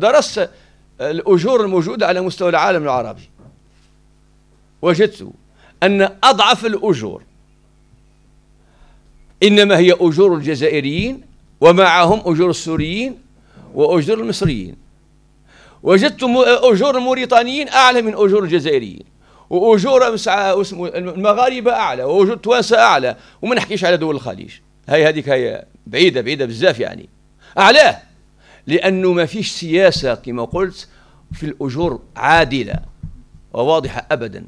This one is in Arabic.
درست الأجور الموجودة على مستوى العالم العربي وجدت أن أضعف الأجور إنما هي أجور الجزائريين ومعهم أجور السوريين وأجور المصريين وجدت أجور الموريتانيين أعلى من أجور الجزائريين وأجور المغاربة أعلى وأجور التوانسة أعلى وما نحكيش على دول الخليج هاي هذيك هي بعيدة بعيدة بزاف يعني أعلاه لأنه ما فيش سياسة كما قلت في الأجور عادلة وواضحة أبدا